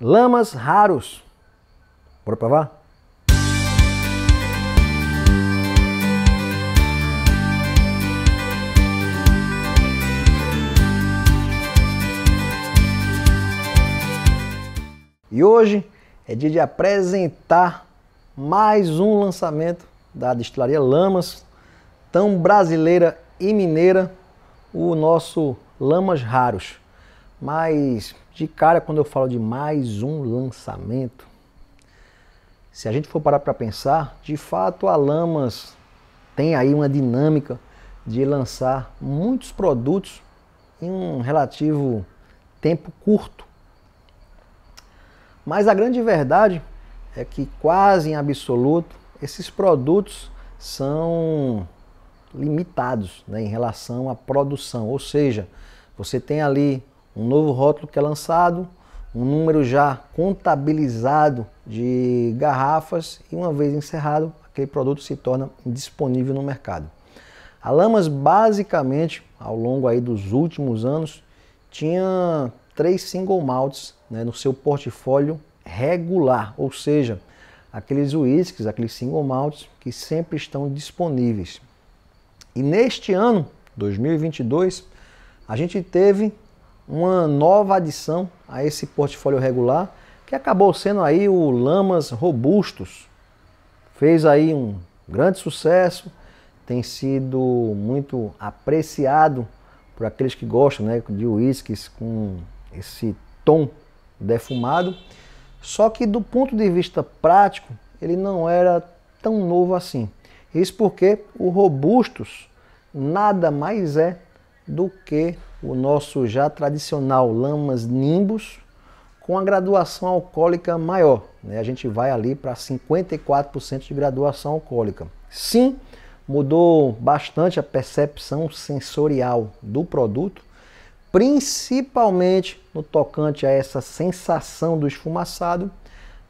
lamas raros. Bora provar? E hoje é dia de apresentar mais um lançamento da destilaria Lamas, tão brasileira e mineira, o nosso Lamas Raros. Mas de cara, quando eu falo de mais um lançamento, se a gente for parar para pensar, de fato a Lamas tem aí uma dinâmica de lançar muitos produtos em um relativo tempo curto. Mas a grande verdade é que quase em absoluto esses produtos são limitados né, em relação à produção, ou seja, você tem ali um novo rótulo que é lançado, um número já contabilizado de garrafas e uma vez encerrado, aquele produto se torna disponível no mercado. A Lamas basicamente, ao longo aí dos últimos anos, tinha três single malts né, no seu portfólio regular, ou seja, aqueles uísques, aqueles single malts que sempre estão disponíveis. E neste ano, 2022, a gente teve uma nova adição a esse portfólio regular, que acabou sendo aí o Lamas Robustos. Fez aí um grande sucesso, tem sido muito apreciado por aqueles que gostam né, de uísques com esse tom defumado. Só que do ponto de vista prático, ele não era tão novo assim. Isso porque o Robustos nada mais é do que o nosso já tradicional lamas nimbus com a graduação alcoólica maior. Né? A gente vai ali para 54% de graduação alcoólica. Sim, mudou bastante a percepção sensorial do produto, principalmente no tocante a essa sensação do esfumaçado,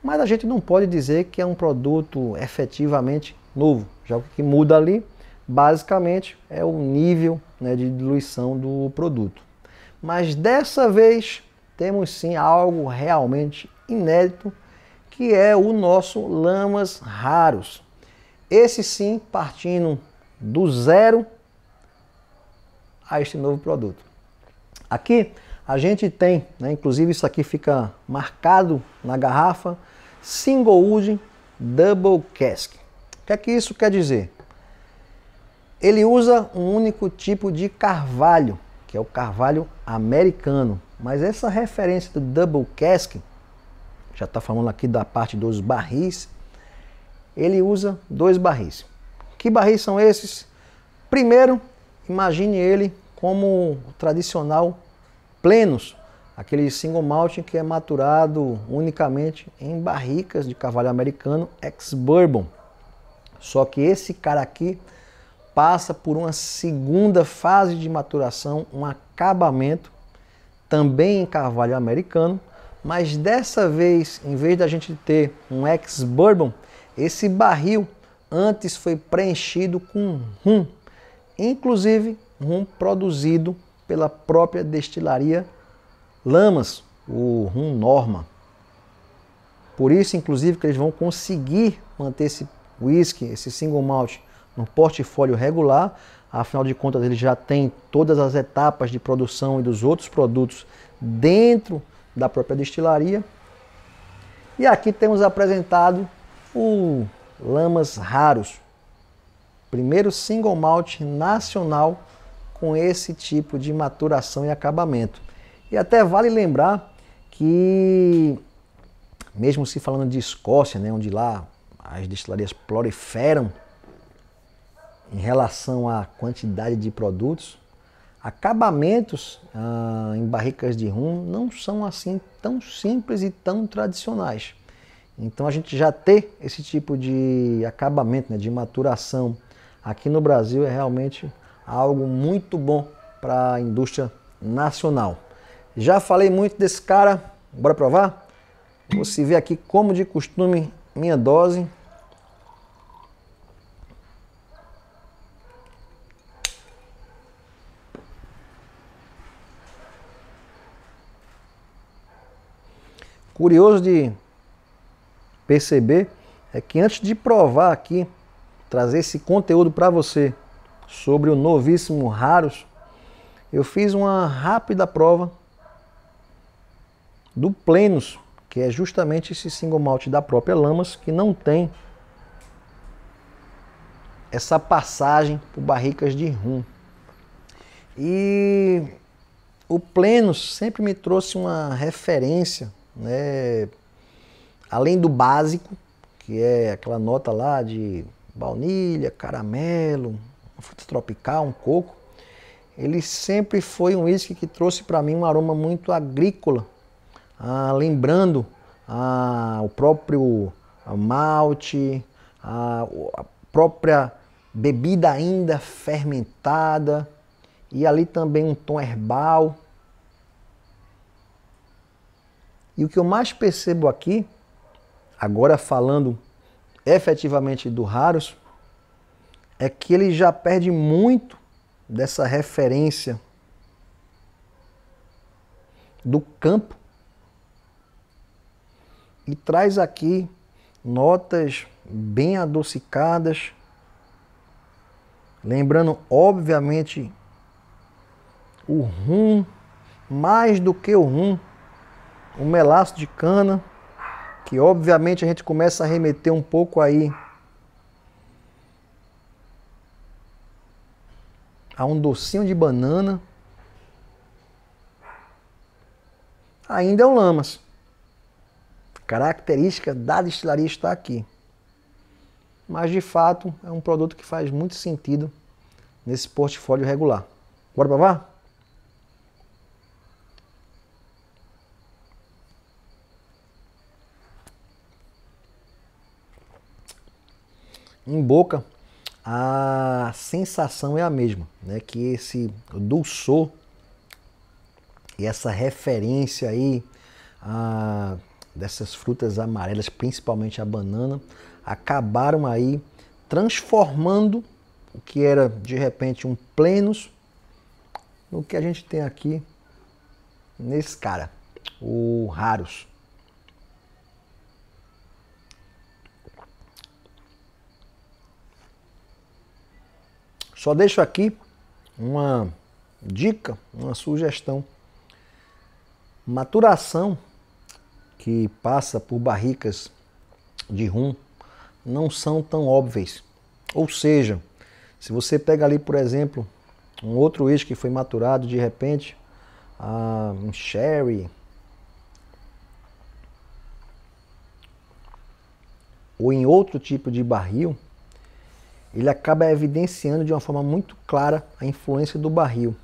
mas a gente não pode dizer que é um produto efetivamente novo, já que muda ali basicamente é o nível né, de diluição do produto. Mas dessa vez temos sim algo realmente inédito, que é o nosso lamas raros. Esse sim partindo do zero a este novo produto. Aqui a gente tem, né, inclusive isso aqui fica marcado na garrafa, single wood double cask. O que é que isso quer dizer? Ele usa um único tipo de carvalho, que é o carvalho americano. Mas essa referência do double cask, já está falando aqui da parte dos barris, ele usa dois barris. Que barris são esses? Primeiro, imagine ele como o tradicional plenos, aquele single malt que é maturado unicamente em barricas de cavalo americano ex-bourbon. Só que esse cara aqui passa por uma segunda fase de maturação, um acabamento, também em carvalho americano, mas dessa vez, em vez da gente ter um ex-bourbon, esse barril antes foi preenchido com rum, inclusive rum produzido pela própria destilaria Lamas, o rum Norma. Por isso, inclusive, que eles vão conseguir manter esse whisky, esse single malt, no portfólio regular, afinal de contas ele já tem todas as etapas de produção e dos outros produtos dentro da própria destilaria. E aqui temos apresentado o Lamas Raros, primeiro single malt nacional com esse tipo de maturação e acabamento. E até vale lembrar que, mesmo se falando de Escócia, né, onde lá as destilarias proliferam em relação à quantidade de produtos, acabamentos ah, em barricas de rum não são assim tão simples e tão tradicionais. Então a gente já ter esse tipo de acabamento, né, de maturação aqui no Brasil é realmente algo muito bom para a indústria nacional. Já falei muito desse cara, bora provar? Você vê aqui como de costume minha dose Curioso de perceber é que antes de provar aqui, trazer esse conteúdo para você sobre o novíssimo Raros, eu fiz uma rápida prova do Plenos, que é justamente esse single malt da própria Lamas, que não tem essa passagem por barricas de rum. E o Plenos sempre me trouxe uma referência né, além do básico, que é aquela nota lá de baunilha, caramelo, uma fruta tropical, um coco, ele sempre foi um uísque que trouxe para mim um aroma muito agrícola, ah, lembrando ah, o próprio ah, malte, ah, a própria bebida ainda fermentada, e ali também um tom herbal. E o que eu mais percebo aqui, agora falando efetivamente do Raros, é que ele já perde muito dessa referência do campo e traz aqui notas bem adocicadas, lembrando obviamente o rum mais do que o rum um melaço de cana, que obviamente a gente começa a remeter um pouco aí a um docinho de banana. Ainda é um lamas. Característica da destilaria está aqui. Mas de fato é um produto que faz muito sentido nesse portfólio regular. Bora provar? Em boca, a sensação é a mesma, né? Que esse dulçor e essa referência aí a, dessas frutas amarelas, principalmente a banana, acabaram aí transformando o que era de repente um plenos no que a gente tem aqui nesse cara, o raros. Só deixo aqui uma dica, uma sugestão. Maturação que passa por barricas de rum não são tão óbvias. Ou seja, se você pega ali, por exemplo, um outro uísque que foi maturado de repente, ah, um sherry, ou em outro tipo de barril, ele acaba evidenciando de uma forma muito clara a influência do barril.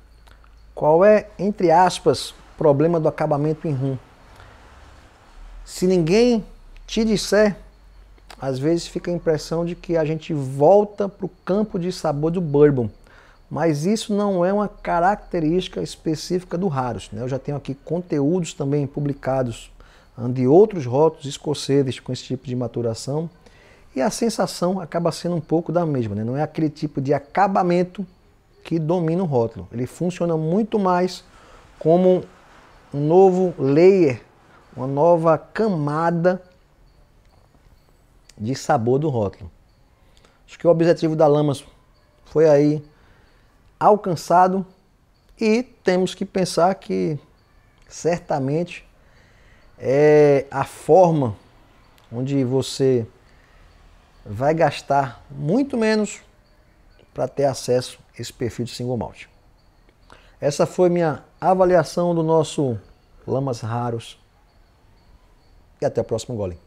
Qual é, entre aspas, o problema do acabamento em rum? Se ninguém te disser, às vezes fica a impressão de que a gente volta para o campo de sabor do bourbon. Mas isso não é uma característica específica do Raros. Né? Eu já tenho aqui conteúdos também publicados de outros rótulos escoceses com esse tipo de maturação. E a sensação acaba sendo um pouco da mesma, né? não é aquele tipo de acabamento que domina o rótulo. Ele funciona muito mais como um novo layer, uma nova camada de sabor do rótulo. Acho que o objetivo da Lamas foi aí alcançado e temos que pensar que certamente é a forma onde você vai gastar muito menos para ter acesso a esse perfil de single malt. Essa foi minha avaliação do nosso Lamas Raros. E até o próximo Golem.